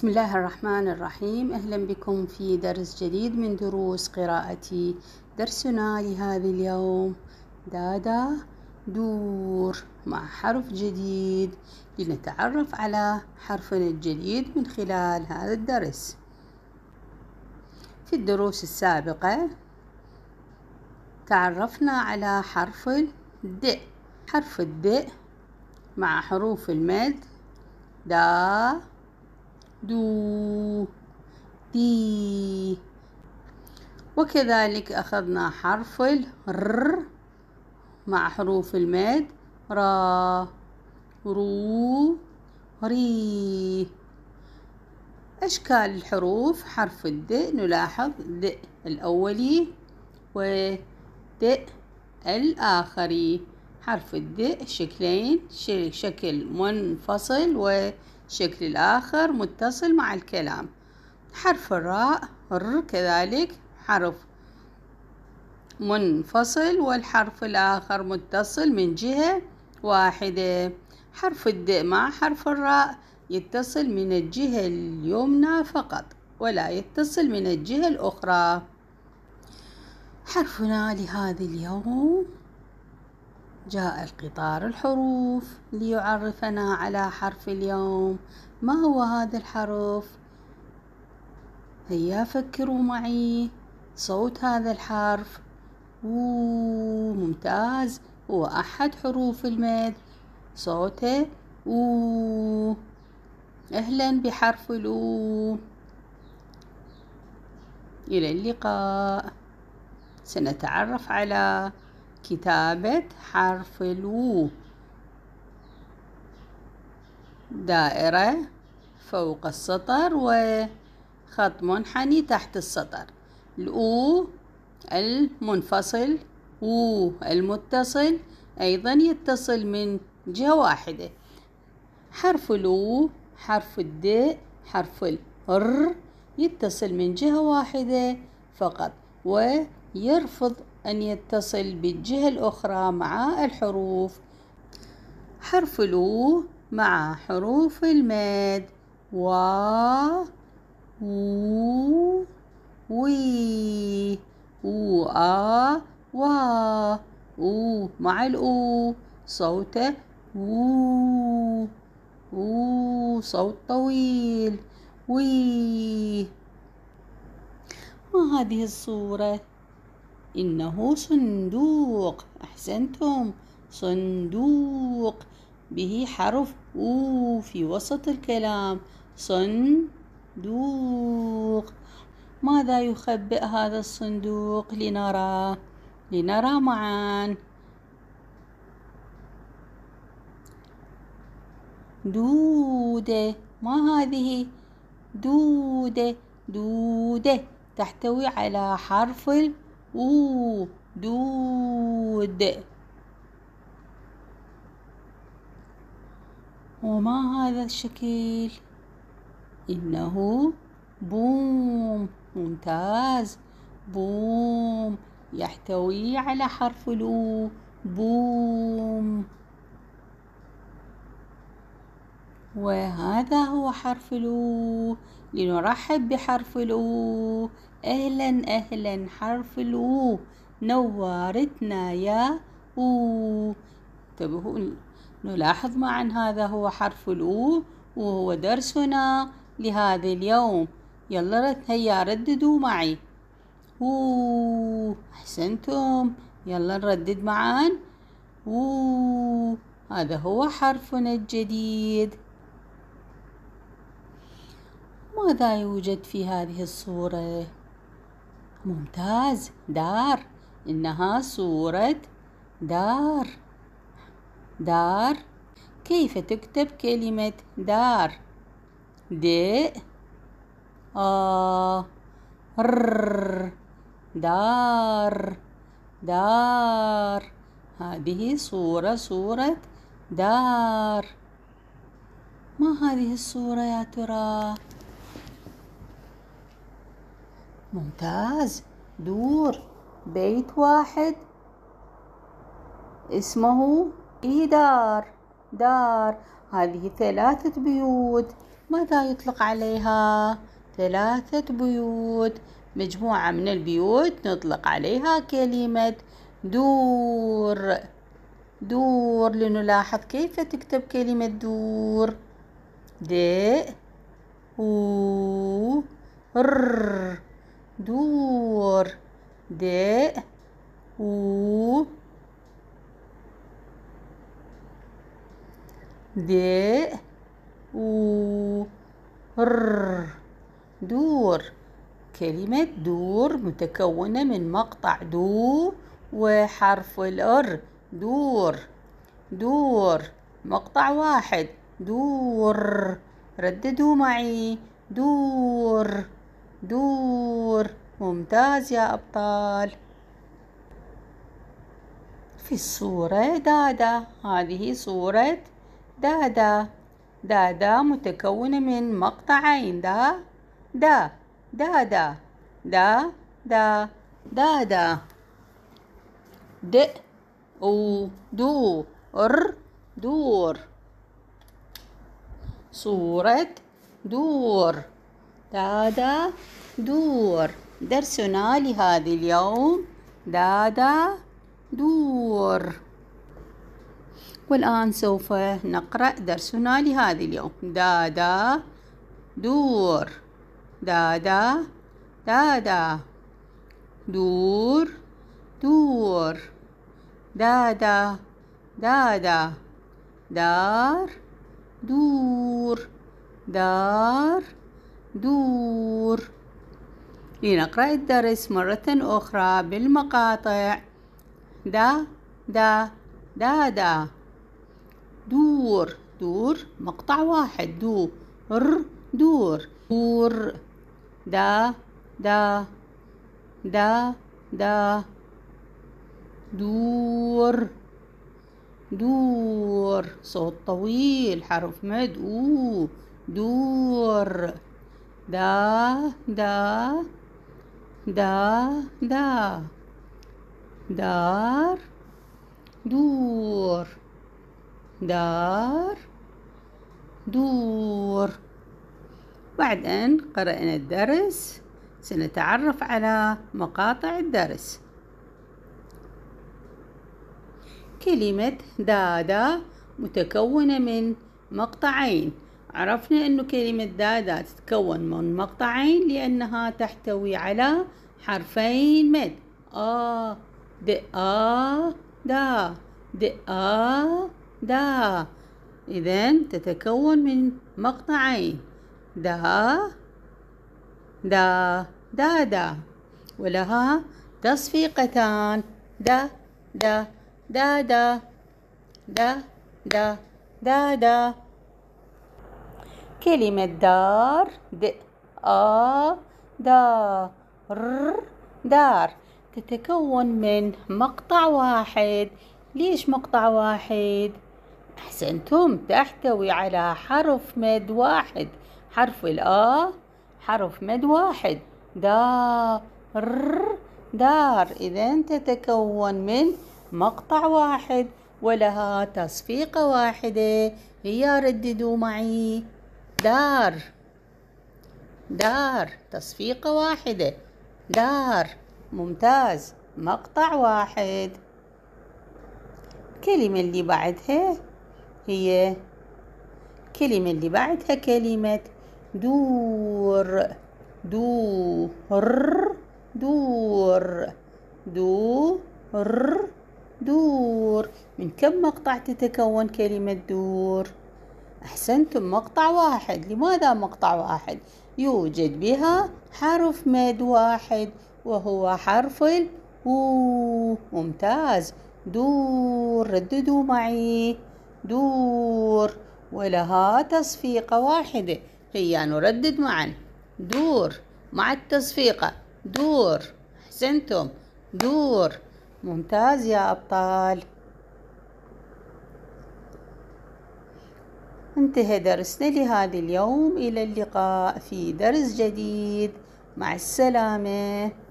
بسم الله الرحمن الرحيم أهلا بكم في درس جديد من دروس قراءتي درسنا لهذا اليوم دادا دور مع حرف جديد لنتعرف على حرفنا الجديد من خلال هذا الدرس في الدروس السابقة تعرفنا على حرف الد حرف الد مع حروف المد دا دو دي وكذلك أخذنا حرف الر مع حروف الماد را رو ري أشكال الحروف حرف الد نلاحظ د الأولي ود الآخري حرف الد شكلين شكل منفصل و الشكل الآخر متصل مع الكلام حرف الراء ر كذلك حرف منفصل والحرف الآخر متصل من جهة واحدة حرف الد مع حرف الراء يتصل من الجهة اليمنى فقط ولا يتصل من الجهة الأخرى حرفنا لهذا اليوم جاء القطار الحروف ليعرفنا على حرف اليوم ما هو هذا الحرف هيا فكروا معي صوت هذا الحرف وو ممتاز هو أحد حروف المد صوته وو أهلا بحرف الأو إلى اللقاء سنتعرف على كتابة حرف الو دائرة فوق السطر وخط منحني تحت السطر الأو المنفصل و المتصل أيضا يتصل من جهة واحدة حرف الأو حرف الد حرف الر يتصل من جهة واحدة فقط ويرفض أن يتصل بالجهة الأخرى مع الحروف حرف الو مع حروف المد و و و آ و و مع الأو صوته و و صوت طويل و وهذه الصورة إنه صندوق أحسنتم صندوق به حرف أو في وسط الكلام صندوق ماذا يخبئ هذا الصندوق لنرى لنرى معا دودة ما هذه دودة دودة تحتوي على حرف ال ودود وما هذا الشكل إنه بوم ممتاز بوم يحتوي على حرف الو بوم وهذا هو حرف الو لنرحب بحرف الو أهلا أهلا حرف الو نورتنا يا أو انتبهوا نلاحظ معا هذا هو حرف الو وهو درسنا لهذا اليوم يلا رد هيا رددوا معي او أحسنتم يلا نردد معا او هذا هو حرفنا الجديد ماذا يوجد في هذه الصورة؟ ممتاز دار إنها صورة دار دار كيف تكتب كلمة دار د ر دار دار هذه صورة صورة دار ما هذه الصورة يا ترى؟ ممتاز دور بيت واحد اسمه إيدار دار هذه ثلاثة بيوت ماذا يطلق عليها ثلاثة بيوت مجموعة من البيوت نطلق عليها كلمة دور دور لنلاحظ كيف تكتب كلمة دور د و ر دور د و د و ر دور كلمة دور متكونة من مقطع دو وحرف الار دور دور مقطع واحد دور رددوا معي دور دور ممتاز يا أبطال في الصورة دادا هذه صورة دادا دادا متكونة من مقطعين دا دا دادا دا دا دادا د أو دو ر دور صورة دور دادا دور درسنا لهذا اليوم دادا دور والآن سوف نقرأ درسنا لهذا اليوم دادا دور دادا دادا دور دور دادا دادا دار دور دار دور لنقرأ الدرس مرة أخرى بالمقاطع دا دا دا دا دور دور مقطع واحد دو ر دور دور دا دا دا دا دور دور صوت طويل حرف مد دور دا دا دا دا دار دور دار دور بعد أن قرأنا الدرس سنتعرف على مقاطع الدرس كلمة دادا متكونة من مقطعين عرفنا أن كلمة دادا تتكون من مقطعين لأنها تحتوي على حرفين مد آ د آ دا د آ دا إذا تتكون من مقطعين دا دا دا دا ولها تصفيقتان دا دا دا دا دا دا دا دا, دا, دا كلمة دار د آ دار دار تتكون من مقطع واحد ليش مقطع واحد؟ أحسنتم تحتوي على حرف مد واحد حرف الآ حرف مد واحد دار دار إذا تتكون من مقطع واحد ولها تصفيقة واحدة هيا رددوا معي دار دار تصفيقة واحدة دار ممتاز مقطع واحد كلمة اللي بعدها هي كلمة اللي بعدها كلمة دور دور دور دور دور من كم مقطع تتكون كلمة دور؟ أحسنتم مقطع واحد لماذا مقطع واحد؟ يوجد بها حرف مد واحد وهو حرف و ممتاز دور رددوا معي دور ولها تصفيقة واحدة هيا نردد معا دور مع التصفيقة دور أحسنتم دور ممتاز يا أبطال انتهى درسنا لهذا اليوم إلى اللقاء في درس جديد مع السلامة